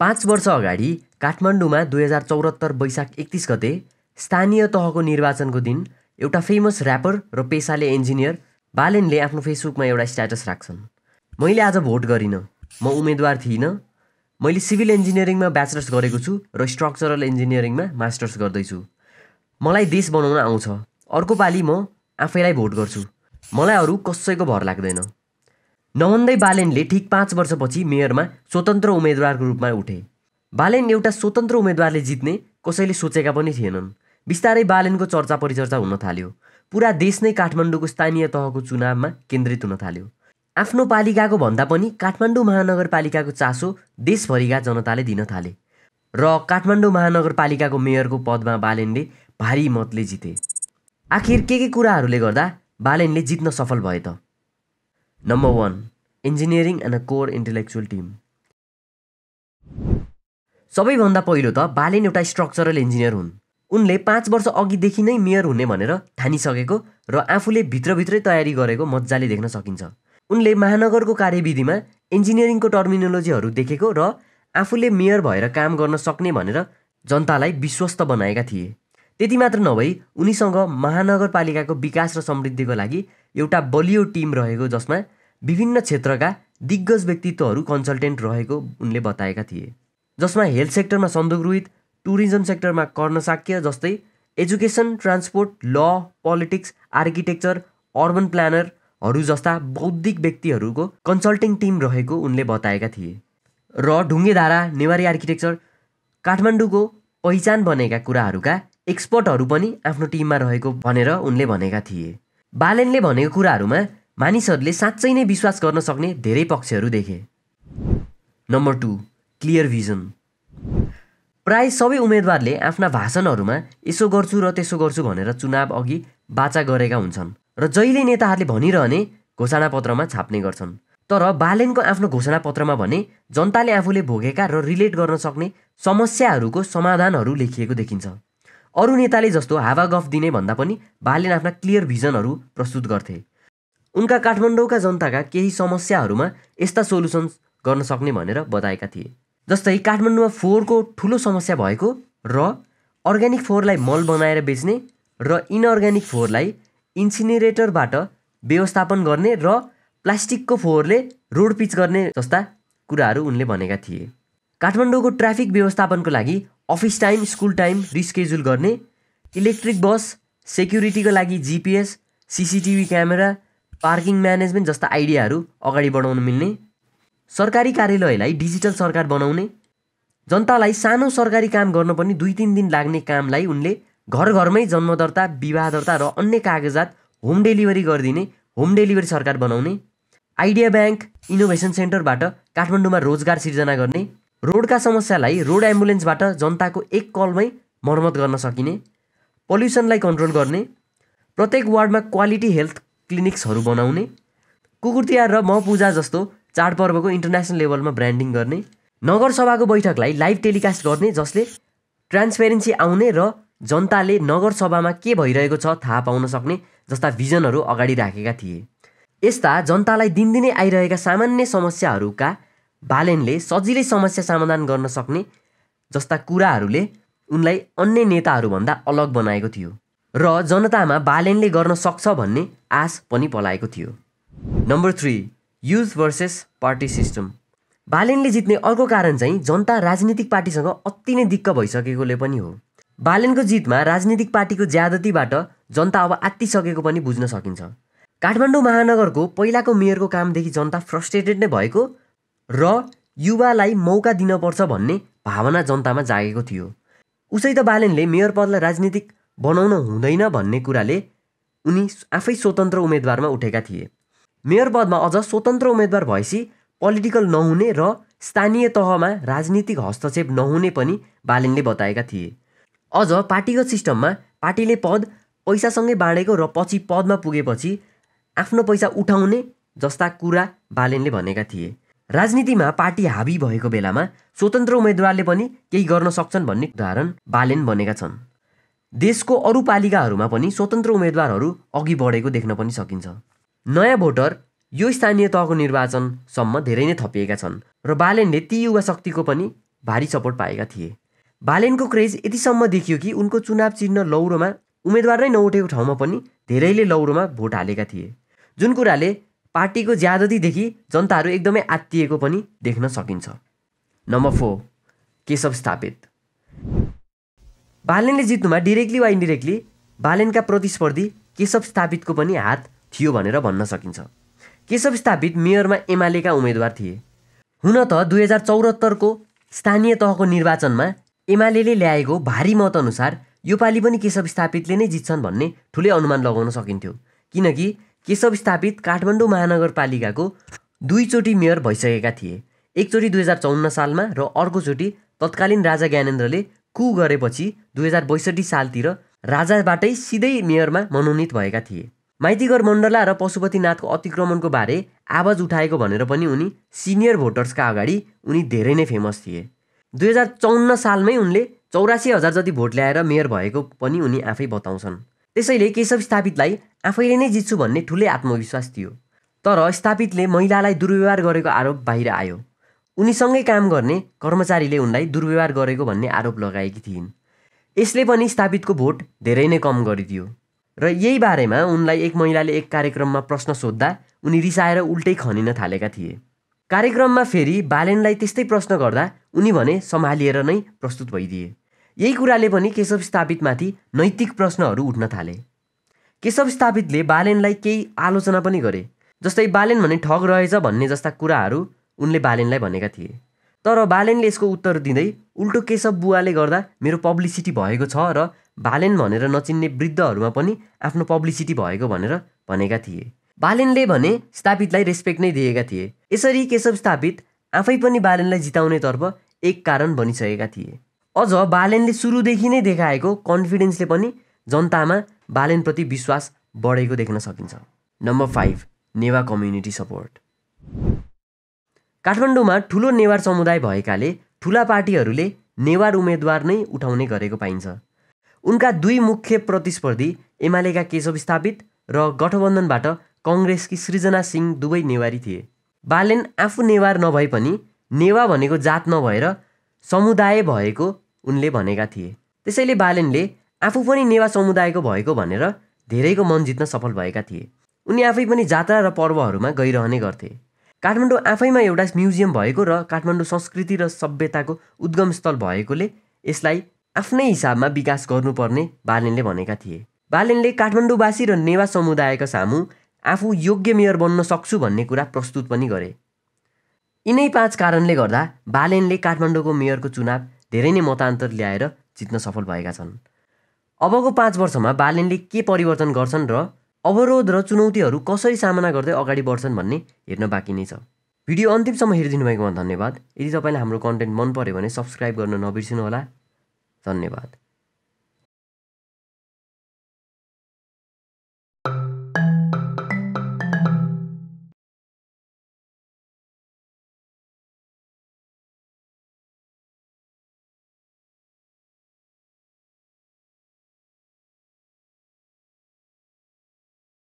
पाँच वर्ष अगाडि काठमाडौँमा दुई हजार चौरात्तर वैशाख एकतिस गते स्थानीय तहको निर्वाचनको दिन एउटा फेमस ऱ्यापर र पेसाले इन्जिनियर बालेनले आफ्नो फेसबुकमा एउटा स्ट्याटस राख्छन् मैले आज भोट गरिनँ म उम्मेदवार थिइनँ मैले सिभिल इन्जिनियरिङमा ब्याचलर्स गरेको छु र स्ट्रक्चरल इन्जिनियरिङमा मास्टर्स गर्दैछु मलाई देश बनाउन आउँछ अर्को पालि म आफैलाई भोट गर्छु मलाई अरू कसैको भर लाग्दैन नवन्दै बालेनले ठिक पाँच वर्षपछि मेयरमा स्वतन्त्र उम्मेद्वारको रूपमा उठे बालेन एउटा स्वतन्त्र उम्मेद्वारले जित्ने कसैले सोचेका पनि थिएनन् बिस्तारै बालेनको चर्चा परिचर्चा हुन थाल्यो पुरा देश नै काठमाडौँको स्थानीय तहको चुनावमा केन्द्रित हुन थाल्यो आफ्नो पालिकाको भन्दा पनि काठमाडौँ महानगरपालिकाको चासो देशभरिका जनताले दिन थाले र काठमाडौँ महानगरपालिकाको मेयरको पदमा बालेनले भारी मतले जिते आखिर के के कुराहरूले गर्दा बालेनले जित्न सफल भए त Number 1. Engineering and a core intellectual team सबैभन्दा पहिलो त बालेन एउटा स्ट्रक्चरल इन्जिनियर हुन् उनले पाँच वर्ष अघिदेखि नै मेयर हुने भनेर ठानिसकेको र आफूले भित्रभित्रै तयारी गरेको मजाले देख्न सकिन्छ उनले महानगरको कार्यविधिमा इन्जिनियरिङको टर्मिनोलोजीहरू देखेको र आफूले मेयर भएर काम गर्न सक्ने भनेर जनतालाई विश्वस्त बनाएका थिए त्यति मात्र नभई उनीसँग महानगरपालिकाको विकास र समृद्धिको लागि एउटा बलियो टिम रहेको जसमा विभिन्न क्षेत्रका दिग्गज व्यक्तित्वहरू कन्सल्टेन्ट रहेको उनले बताएका थिए जसमा हेल्थ सेक्टरमा सन्दोक रोहित टुरिज्म सेक्टरमा कर्णसाक्य जस्तै एजुकेसन ट्रान्सपोर्ट ल पोलिटिक्स आर्किटेक्चर अर्बन प्लानरहरू जस्ता बौद्धिक व्यक्तिहरूको कन्सल्टिङ टिम रहेको उनले बताएका थिए र ढुङ्गेधारा नेवारी आर्किटेक्चर काठमाडौँको पहिचान बनेका कुराहरूका एक्सपर्टहरू पनि आफ्नो टिममा रहेको भनेर उनले भनेका थिए बालेनले भनेको कुराहरूमा मानिसहरूले साँच्चै नै विश्वास गर्न सक्ने धेरै पक्षहरू देखे नम्बर टू क्लियर भिजन प्राय सबै उम्मेदवारले आफ्ना भाषणहरूमा यसो गर्छु र त्यसो गर्छु भनेर चुनाव अघि बाचा गरेका हुन्छन् र जहिले नेताहरूले भनिरहने घोषणापत्रमा छाप्ने गर्छन् तर बालेनको आफ्नो घोषणापत्रमा भने जनताले आफूले भोगेका र रिलेट गर्न सक्ने समस्याहरूको समाधानहरू लेखिएको देखिन्छ अरू नेताले जस्तो हावा गफ दिने भन्दा पनि बालेन आफ्ना क्लियर भिजनहरू प्रस्तुत गर्थे उनका काठमाडौँका जनताका केही समस्याहरूमा यस्ता सोल्युसन्स गर्न सक्ने भनेर बताएका थिए जस्तै काठमाडौँमा फोहोरको ठुलो समस्या भएको र अर्ग्यानिक फोहोरलाई मल बनाएर बेच्ने र इनअर्ग्यानिक फोहोरलाई इन्सिनेरेटरबाट व्यवस्थापन गर्ने र प्लास्टिकको फोहोरले रोड पिच गर्ने जस्ता कुराहरू उनले भनेका थिए काठमाडौँको ट्राफिक व्यवस्थापनको लागि office time school time reschedule गर्ने इलेक्ट्रिक बस सेक्युरिटीको लागि GPS CCTV camera parking management जस्ता आइडियाहरू अगाडि बढाउन मिल्ने सरकारी कार्यालयलाई डिजिटल सरकार बनाउने जनतालाई सानो सरकारी काम गर्न पनि दुई तिन दिन लाग्ने कामलाई उनले घर घरमै जन्मदर्ता विवाह दर्ता र अन्य कागजात होम डेलिभरी गरिदिने होम डेलिभरी सरकार बनाउने आइडिया ब्याङ्क इनोभेसन सेन्टरबाट काठमाडौँमा रोजगार सिर्जना गर्ने रोडका समस्यालाई रोड एम्बुलेन्सबाट जनताको एक कलमै मर्मत गर्न सकिने पल्युसनलाई कन्ट्रोल गर्ने प्रत्येक वार्डमा क्वालिटी हेल्थ क्लिनिक्सहरू बनाउने कुकुर र म पूजा जस्तो चाडपर्वको इन्टरनेसनल लेभलमा ब्रान्डिङ गर्ने नगरसभाको बैठकलाई लाइभ टेलिकास्ट गर्ने जसले ट्रान्सपेरेन्सी आउने र जनताले नगरसभामा के भइरहेको छ थाहा पाउन सक्ने जस्ता भिजनहरू अगाडि राखेका थिए यस्ता जनतालाई दिनदिनै आइरहेका सामान्य समस्याहरूका बालेनले सजिलै समस्या समाधान गर्न सक्ने जस्ता कुराहरूले उनलाई अन्य नेताहरूभन्दा अलग बनाएको थियो र जनतामा बालेनले गर्न सक्छ भन्ने आश पनि पलाएको थियो number three youth versus party system बालेनले जित्ने अर्को कारण चाहिँ जनता राजनीतिक पार्टीसँग अति नै दिक्क भइसकेकोले पनि हो बालेनको जितमा राजनीतिक पार्टीको ज्यादतीबाट जनता अब आत्तिसकेको पनि बुझ्न सकिन्छ काठमाडौँ महानगरको पहिलाको मेयरको कामदेखि जनता फ्रस्ट्रेटेड नै भएको र युवालाई मौका दिनपर्छ भन्ने भावना जनतामा जागेको थियो उसै त बालेनले मेयर पदलाई राजनीतिक बनाउन हुँदैन भन्ने कुराले उनी आफै स्वतन्त्र उम्मेद्वारमा उठेका थिए मेयर पदमा अझ स्वतन्त्र उम्मेद्वार भएपछि पोलिटिकल नहुने र स्थानीय तहमा राजनीतिक हस्तक्षेप नहुने पनि बालेनले बताएका थिए अझ पार्टीगत सिस्टममा पार्टीले पद पैसासँगै बाँडेको र पछि पदमा पुगेपछि आफ्नो पैसा उठाउने जस्ता कुरा बालेनले भनेका थिए राजनीतिमा पार्टी हाबी भएको बेलामा स्वतन्त्र उम्मेद्वारले पनि केही गर्न सक्छन् भन्ने उदाहरण बालेन बनेका छन् देशको अरू पालिकाहरूमा पनि स्वतन्त्र उम्मेद्वारहरू अघि बढेको देख्न पनि सकिन्छ नयाँ भोटर यो स्थानीय तहको निर्वाचनसम्म धेरै नै थपिएका छन् र बालेनले ती युवा शक्तिको पनि भारी सपोर्ट पाएका थिए बालेनको क्रेज यतिसम्म देखियो कि उनको चुनाव चिन्ह लौरोमा उम्मेद्वार नै नउठेको ठाउँमा पनि धेरैले लौरोमा भोट हालेका थिए जुन कुराले पार्टीको ज्यादतीदेखि जनताहरू एकदमै आत्तिएको पनि देख्न सकिन्छ नम्बर फोर केशव स्थापित बालेनले जित्नुमा डिरेक्टली वा इन्डिरेक्टली बालेनका प्रतिस्पर्धी केशव स्थापितको पनि हात थियो भनेर भन्न सकिन्छ केशव स्थापित मेयरमा एमालेका उम्मेद्वार थिए हुन त दुई हजार चौहत्तरको स्थानीय तहको निर्वाचनमा एमाले ल्याएको भारी मतअनुसार योपालि पनि केशव स्थापितले नै जित्छन् भन्ने ठुलै अनुमान लगाउन सकिन्थ्यो किनकि केशव स्थापित काठमाडौँ महानगरपालिकाको दुईचोटि मेयर भइसकेका थिए एकचोटि दुई हजार चौन्न सालमा र अर्कोचोटि तत्कालीन राजा ज्ञानेन्द्रले कु गरेपछि दुई हजार बैसठी सालतिर राजाबाटै सिधै मेयरमा मनोनित भएका थिए माइतीघर मण्डला र पशुपतिनाथको अतिक्रमणको बारे आवाज उठाएको भनेर पनि उनी सिनियर भोटर्सका अगाडि उनी धेरै नै फेमस थिए दुई हजार चौन्न सालमै उनले चौरासी हजार जति भोट ल्याएर मेयर भएको पनि उनी आफै बताउँछन् त्यसैले केशव स्थापितलाई आफैले नै जित्छु भन्ने ठुलै आत्मविश्वास थियो तर स्थापितले महिलालाई दुर्व्यवहार गरेको आरोप बाहिर आयो उनीसँगै काम गर्ने कर्मचारीले उनलाई दुर्व्यवहार गरेको भन्ने आरोप लगाएकी थिइन् यसले पनि स्थापितको भोट धेरै नै कम गरिदियो र यही बारेमा उनलाई एक महिलाले एक कार्यक्रममा प्रश्न सोद्धा उनी रिसाएर उल्टै खनिन थालेका थिए कार्यक्रममा फेरि बालेनलाई त्यस्तै प्रश्न गर्दा उनी भने सम्हालिएर नै प्रस्तुत भइदिए यही कुराले पनि केशव स्थापितमाथि नैतिक प्रश्नहरू उठ्न थाले केशव स्थापितले बालेनलाई केही आलोचना पनि गरे जस्तै बालेन भने ठग रहेछ भन्ने जस्ता कुराहरू उनले बालेनलाई भनेका थिए तर बालेनले यसको उत्तर दिँदै उल्टो केशव बुवाले गर्दा मेरो पब्लिसिटी भएको छ र बालेन भनेर नचिन्ने वृद्धहरूमा पनि आफ्नो पब्लिसिटी भएको भनेर भनेका थिए बालेनले भने स्थापितलाई रेस्पेक्ट नै दिएका थिए यसरी केशव स्थापित आफै पनि बालेनलाई जिताउनेतर्फ एक कारण बनिसकेका थिए अझ बालेनले सुरुदेखि नै देखाएको कन्फिडेन्सले पनि जनतामा बालेनप्रति विश्वास बढेको देख्न सकिन्छ number five Newa community support काठमाडौँमा ठुलो नेवार समुदाय भएकाले ठुला पार्टीहरूले नेवार उम्मेद्वार नै उठाउने गरेको पाइन्छ उनका दुई मुख्य प्रतिस्पर्धी एमालेका केशव स्थापित र गठबन्धनबाट कङ्ग्रेसकी सृजना सिंह दुवै नेवारी थिए बालेन आफू नेवार नभए पनि नेवा भनेको जात नभएर समुदाय भएको उनले भनेका थिए त्यसैले बालेनले आफू पनि नेवा समुदायको भएको भनेर धेरैको मन जित्न सफल भएका थिए उनी आफै पनि जात्रा र पर्वहरूमा गइरहने गर्थे काठमाडौँ आफैमा एउटा म्युजियम भएको र काठमाडौँ संस्कृति र सभ्यताको उद्गम स्थल भएकोले यसलाई आफ्नै हिसाबमा विकास गर्नुपर्ने बालेनले भनेका थिए बालेनले काठमाडौँवासी र नेवा समुदायका सामु आफू योग्य मेयर बन्न सक्छु भन्ने कुरा प्रस्तुत पनि गरे यिनै पाँच कारणले गर्दा बालेनले काठमाडौँको मेयरको चुनाव धेरै नै मतान्तर ल्याएर जित्न सफल भएका छन् अबको पाँच वर्षमा बालेनले के परिवर्तन गर्छन् र अवरोध र चुनौतीहरू कसरी सामना गर्दै अगाडि बढ्छन् भन्ने हेर्न बाँकी नै छ भिडियो अन्तिमसम्म हेरिदिनु भएकोमा धन्यवाद यदि तपाईँलाई हाम्रो कन्टेन्ट मन पऱ्यो भने सब्सक्राइब गर्न नबिर्सिनु होला धन्यवाद